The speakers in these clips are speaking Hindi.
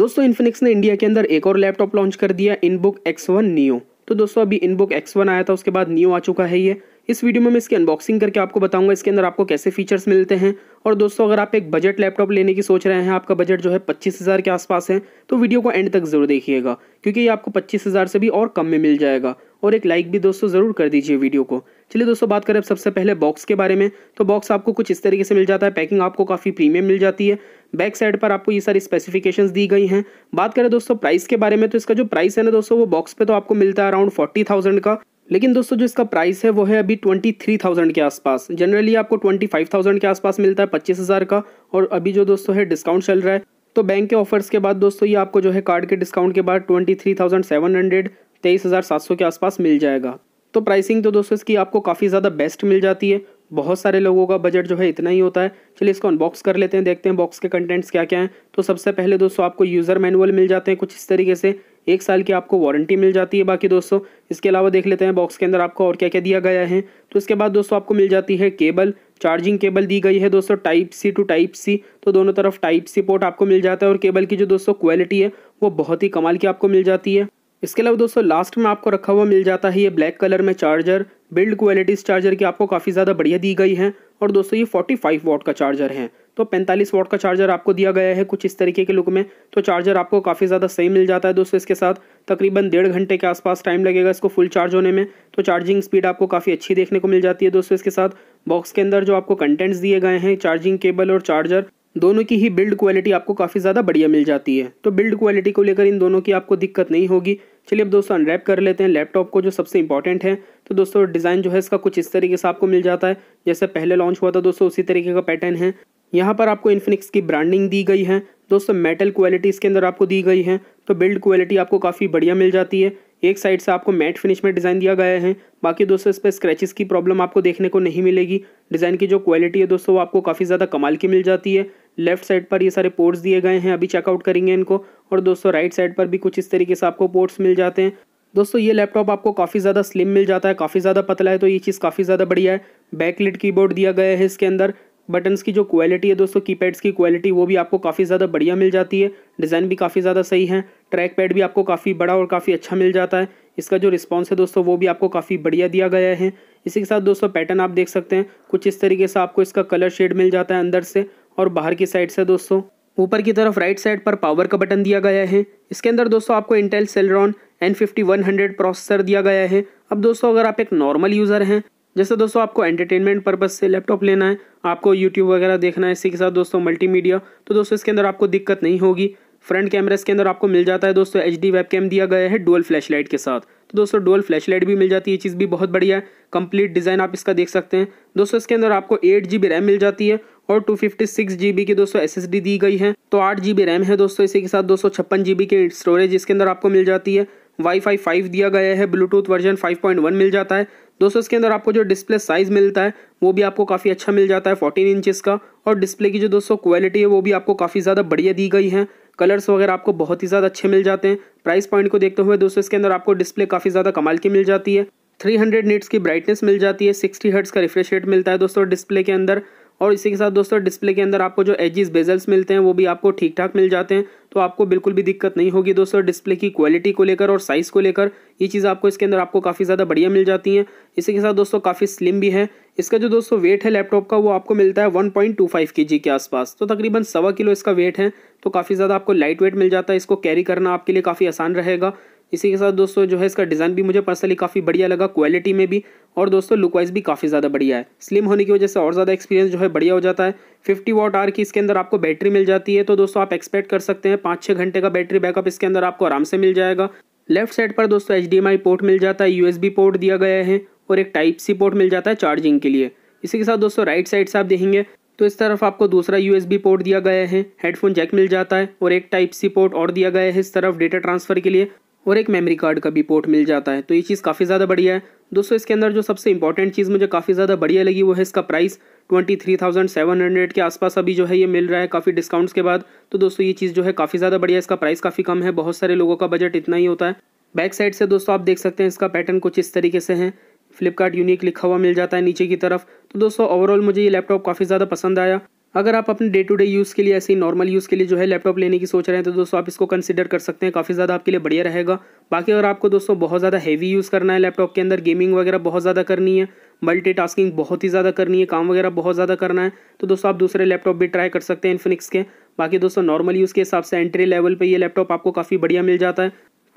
दोस्तों इन्फिनिक्स ने इंडिया के अंदर एक और लैपटॉप लॉन्च कर दिया इनबुक एक्स वन नियो तो दोस्तों अभी इनबुक एक्स वन आया था उसके बाद नियो आ चुका है ये इस वीडियो में मैं इसकी अनबॉक्सिंग करके आपको बताऊंगा इसके अंदर आपको कैसे फीचर्स मिलते हैं और दोस्तों अगर आप एक बजट लैपटॉप लेने की सोच रहे हैं आपका बजट जो है पच्चीस हज़ार के आसपास है तो वीडियो को एंड तक जरूर देखिएगा क्योंकि ये आपको पच्चीस हज़ार से भी और कम में मिल जाएगा और एक लाइक भी दोस्तों ज़रूर कर दीजिए वीडियो को चलिए दोस्तों बात करें अब सबसे पहले बॉक्स के बारे में तो बॉक्स आपको कुछ इस तरीके से मिल जाता है पैकिंग आपको काफ़ी प्रीमियम मिल जाती है बैक साइड पर आपको ये सारी स्पेसिफिकेशंस दी गई हैं बात करें दोस्तों प्राइस के बारे में तो इसका जो प्राइस है ना दोस्तों वो बॉक्स पे तो आपको मिलता है अराउंड फोर्टी थाउजेंड का लेकिन दोस्तों जो इसका प्राइस है वो है अभी ट्वेंटी थ्री थाउजेंड के आसपास जनरली आपको ट्वेंटी फाइव थाउजेंड के आसपास मिलता है पच्चीस हज़ार का और अभी जो दोस्तों है डिस्काउंट चल रहा है तो बैंक के ऑफर्स के बाद दोस्तों ये आपको जो है कार्ड के डिस्काउंट के बाद twenty three thousand seven hundred तेईस हज़ार सात सौ के आसपास मिल जाएगा तो प्राइसिंग तो दोस्तों इसकी आपको काफ़ी ज़्यादा बेस्ट मिल जाती है बहुत सारे लोगों का बजट जो है इतना ही होता है चलिए इसको अनबॉक्स कर लेते हैं देखते हैं बॉक्स के कंटेंट्स क्या क्या हैं तो सबसे पहले दोस्तों आपको यूज़र मैनुअल मिल जाते हैं कुछ इस तरीके से एक साल की आपको वारंटी मिल जाती है बाकी दोस्तों इसके अलावा देख लेते हैं बॉक्स के अंदर आपको और क्या क्या दिया गया है तो इसके बाद दोस्तों आपको मिल जाती है केबल चार्जिंग केबल दी गई है दोस्तों type C to type C तो दोनों तरफ टाइप सी पोर्ट आपको मिल जाता है और केबल की जो दोस्तों क्वालिटी है वो बहुत ही कमाल की आपको मिल जाती है इसके अलावा दोस्तों लास्ट में आपको रखा हुआ मिल जाता है ये ब्लैक कलर में चार्जर बिल्ड क्वालिटी इस चार्जर की आपको काफ़ी ज़्यादा बढ़िया दी गई है और दोस्तों ये 45 वॉट का चार्जर है तो 45 वॉट का चार्जर आपको दिया गया है कुछ इस तरीके के लुक में तो चार्जर आपको काफ़ी ज़्यादा सही मिल जाता है दोस्तों इसके साथ तकरीबन डेढ़ घंटे के आसपास टाइम लगेगा इसको फुल चार्ज होने में तो चार्जिंग स्पीड आपको काफ़ी अच्छी देखने को मिल जाती है दोस्तों इसके साथ बॉक्स के अंदर जो आपको कंटेंट्स दिए गए हैं चार्जिंग केबल और चार्जर दोनों की ही बिल्ड क्वालिटी आपको काफ़ी ज़्यादा बढ़िया मिल जाती है तो बिल्ड क्वालिटी को लेकर इन दोनों की आपको दिक्कत नहीं होगी चलिए अब दोस्तों अनरैप कर लेते हैं लैपटॉप को जो सबसे इंपॉर्टेंट है तो दोस्तों डिज़ाइन जो है इसका कुछ इस तरीके से आपको मिल जाता है जैसे पहले लॉन्च हुआ था दोस्तों उसी तरीके का पैटर्न है यहाँ पर आपको इन्फिनिक्स की ब्रांडिंग दी गई है दोस्तों मेटल क्वालिटी इसके अंदर आपको दी गई है तो बिल्ड क्वालिटी आपको काफ़ी बढ़िया मिल जाती है एक साइड से आपको मैट फिनिश में डिज़ाइन दिया गया है बाकी दोस्तों इस पर स्क्रैचेस की प्रॉब्लम आपको देखने को नहीं मिलेगी डिज़ाइन की जो क्वालिटी है दोस्तों वो आपको काफ़ी ज़्यादा कमाल की मिल जाती है लेफ्ट साइड पर ये सारे पोर्ट्स दिए गए हैं अभी चेकआउट करेंगे इनको और दोस्तों राइट साइड पर भी कुछ इस तरीके से आपको पोर्ट्स मिल जाते हैं दोस्तों ये लैपटॉप आपको काफ़ी ज़्यादा स्लिम मिल जाता है काफ़ी ज़्यादा पतला है तो ये चीज़ काफ़ी ज़्यादा बढ़िया है बैकलिट कीबोर्ड दिया गया है इसके अंदर बटन्स की जो क्वालिटी है दोस्तों कीपैड्स की क्वालिटी वो भी आपको काफ़ी ज़्यादा बढ़िया मिल जाती है डिज़ाइन भी काफ़ी ज़्यादा सही है ट्रैक पैड भी आपको काफ़ी बड़ा और काफ़ी अच्छा मिल जाता है इसका जो रिस्पॉन्स है दोस्तों वो भी आपको काफ़ी बढ़िया दिया गया है इसी के साथ दोस्तों पैटर्न आप देख सकते हैं कुछ इस तरीके से आपको इसका कलर शेड मिल जाता है अंदर से और बाहर की साइड से दोस्तों ऊपर की तरफ राइट साइड पर पावर का बटन दिया गया है इसके अंदर दोस्तों आपको Intel Celeron N fifty one hundred processor दिया गया है अब दोस्तों अगर आप एक नॉर्मल यूज़र हैं जैसे दोस्तों आपको एंटरटेनमेंट पर्पज से लैपटॉप लेना है आपको यूट्यूब वगैरह देखना है इसी के साथ दोस्तों मल्टीमीडिया तो दोस्तों इसके अंदर आपको दिक्कत नहीं होगी फ्रंट कैमरास के अंदर आपको मिल जाता है दोस्तों एच डी दिया गया है डुअल फ्लैश के साथ तो दोस्तों डुअल फ्लैश भी मिल जाती है ये चीज़ भी बहुत बढ़िया है कंप्लीट डिज़ाइन आप इसका देख सकते हैं दोस्तों इसके अंदर आपको एट जी रैम मिल जाती है और टू फिफ्टी सिक्स जी की दोस्तों एस दी गई है तो आठ जी रैम है दोस्तों इसी के साथ दो सौ छप्पन जी की स्टोरेज इसके अंदर आपको मिल जाती है वाईफाई 5 दिया गया है ब्लूटूथ वर्जन 5.1 मिल जाता है दोस्तों इसके अंदर आपको जो डिस्प्ले साइज़ मिलता है वो भी आपको काफ़ी अच्छा मिल जाता है 14 इंचेस का और डिस्प्ले की जो दोस्तों क्वालिटी है वो भी आपको काफ़ी ज़्यादा बढ़िया दी गई है कलर्स वगैरह आपको बहुत ही ज़्यादा अच्छे मिल जाते हैं प्राइस पॉइंट को देखते हुए दोस्तों इसके अंदर आपको डिस्प्ले काफ़ी ज़्यादा कमाल की मिल जाती है 300 हंड्रेड नीट्स की ब्राइटनेस मिल जाती है 60 हर्ट्स का रिफ्रेश रेट मिलता है दोस्तों डिस्प्ले के अंदर और इसी के साथ दोस्तों डिस्प्ले के अंदर आपको जो एजिस बेजल्स मिलते हैं वो भी आपको ठीक ठाक मिल जाते हैं तो आपको बिल्कुल भी दिक्कत नहीं होगी दोस्तों डिस्प्ले की क्वालिटी को लेकर और साइज़ को लेकर ये चीज़ आपको इसके अंदर आपको काफ़ी ज़्यादा बढ़िया मिल जाती हैं इसी के साथ दोस्तों काफ़ी स्लिम भी है इसका जो दोस्तों वेट है लैपटॉप का वो आपको मिलता है वन पॉइंट टू फाइव के जी के आसपास तो तकरीबन सवा किलो इसका वेट है तो काफ़ी ज़्यादा आपको लाइट वेट मिल जाता है इसको कैरी करना आपके लिए काफ़ी आसान रहेगा इसी के साथ दोस्तों जो है इसका डिज़ाइन भी मुझे पर्सनली काफ़ी बढ़िया लगा क्वालिटी में भी और दोस्तों लुक वाइज भी काफ़ी ज़्यादा बढ़िया है स्लिम होने की वजह से और ज़्यादा एक्सपीरियंस जो है बढ़िया हो जाता है फिफ्टी वॉट आर की इसके अंदर आपको बैटरी मिल जाती है तो दोस्तों आप एक्सपेक्ट कर सकते हैं पाँच छः घंटे का बैटरी बैकअप इसके अंदर आपको आराम से मिल जाएगा लेफ्ट साइड पर दोस्तों एच पोर्ट मिल जाता है यू पोर्ट दिया गया है और एक टाइप सी पोर्ट मिल जाता है चार्जिंग के लिए इसी के साथ दोस्तों राइट साइड से आप देखेंगे तो इस तरफ आपको दूसरा यू पोर्ट दिया गया है हेडफोन जैक मिल जाता है और एक टाइप सी पोर्ट और दिया गया है इस तरफ डेटा ट्रांसफर के लिए और एक मेमोरी कार्ड का भी पोर्ट मिल जाता है तो ये चीज़ काफ़ी ज़्यादा बढ़िया है दोस्तों इसके अंदर जो सबसे इंपॉर्टेंट चीज़ मुझे काफ़ी ज़्यादा बढ़िया लगी वो है इसका price twenty three thousand seven hundred के आसपास अभी जो है ये मिल रहा है काफ़ी डिस्काउंट्स के बाद तो दोस्तों ये चीज़ जो है काफ़ी ज़्यादा बढ़िया इसका प्राइस काफ़ी कम है बहुत सारे लोगों का बजट इतना ही होता है बैक साइड से दोस्तों आप देख सकते हैं इसका पैटर्न कुछ इस तरीके से है फ्लिपकार्ट यूनिक लिखा हुआ मिल जाता है नीचे की तरफ तो दोस्तों ओवरऑल मुझे ये लैपटॉप काफ़ी ज़्यादा पसंद आया अगर आप अपने डे टू डे यूज़ के लिए ऐसे ही नॉर्मल यूज़ के लिए जो है लैपटॉप लेने की सोच रहे हैं तो दोस्तों आप इसको कंसिडर कर सकते हैं काफ़ी ज़्यादा आपके लिए बढ़िया रहेगा बाकी अगर आपको दोस्तों बहुत ज़्यादा हैवी यूज़ करना है लैपटॉप के अंदर गेमिंग वगैरह बहुत ज़्यादा करनी है मल्टीटास्किंग बहुत ही ज़्यादा करनी है काम वगैरह बहुत ज़्यादा करना है तो दोस्तों आप दूसरे लैपटॉप भी ट्राई कर सकते हैं इन्फिनिक्स के बाकी दोस्तों नॉर्मल यूज़ के हिसाब से एंट्री लेवल पर यह लैपटॉप आपको काफ़ी बढ़िया मिल जाता है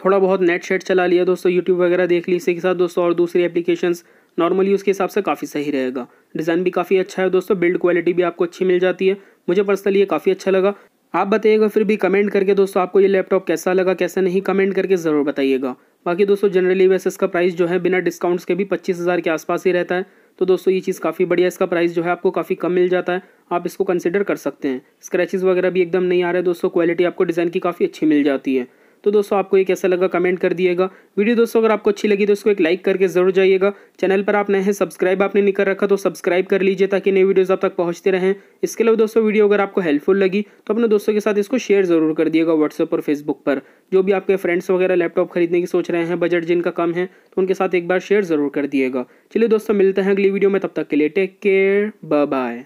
थोड़ा बहुत नेट शेट चला लिया दोस्तों यूट्यूब वगैरह देख ली इसी के साथ दोस्तों और दूसरी एप्लीकेशंस नॉर्मल यूज़ के हिसाब से काफ़ी सही रहेगा डिज़ाइन भी काफ़ी अच्छा है दोस्तों बिल्ड क्वालिटी भी आपको अच्छी मिल जाती है मुझे पर्सनली ये काफ़ी अच्छा लगा आप बताइएगा फिर भी कमेंट करके दोस्तों आपको ये लैपटॉप कैसा लगा कैसा नहीं कमेंट करके ज़रूर बताइएगा बाकी दोस्तों जनरली वैसे इसका प्राइस जो है बिना डिस्काउंट्स के भी पच्चीस हज़ार के आसपास ही रहता है तो दोस्तों ये चीज़ काफ़ी बढ़िया इसका प्राइस जो है आपको काफ़ी कम मिल जाता है आप इसको कंसिडर कर सकते हैं स्क्रैचेज वगैरह भी एकदम नहीं आ रहे दोस्तों क्वालिटी आपको डिज़ाइन की काफ़ी अच्छी मिल जाती है तो दोस्तों आपको ये कैसा लगा कमेंट कर दिएगा वीडियो दोस्तों अगर आपको अच्छी लगी तो इसको एक लाइक करके जरूर जाइएगा चैनल पर आप नए हैं सब्सक्राइब आपने नहीं कर रखा तो सब्सक्राइब कर लीजिए ताकि नई वीडियोज़ आप तक पहुँचते रहें इसके अलावा दोस्तों वीडियो अगर आपको हेल्पफुल लगी तो अपने दोस्तों के साथ इसको शेयर जरूर कर दिएगा व्हाट्सअप और फेसबुक पर जो भी आपके फ्रेंड्स वगैरह लैपटॉप खरीदने की सोच रहे हैं बजट जिनका कम है तो उनके साथ एक बार शेयर जरूर कर दिएगा चलिए दोस्तों मिलते हैं अगली वीडियो में तब तक के लिए टेक केयर बाय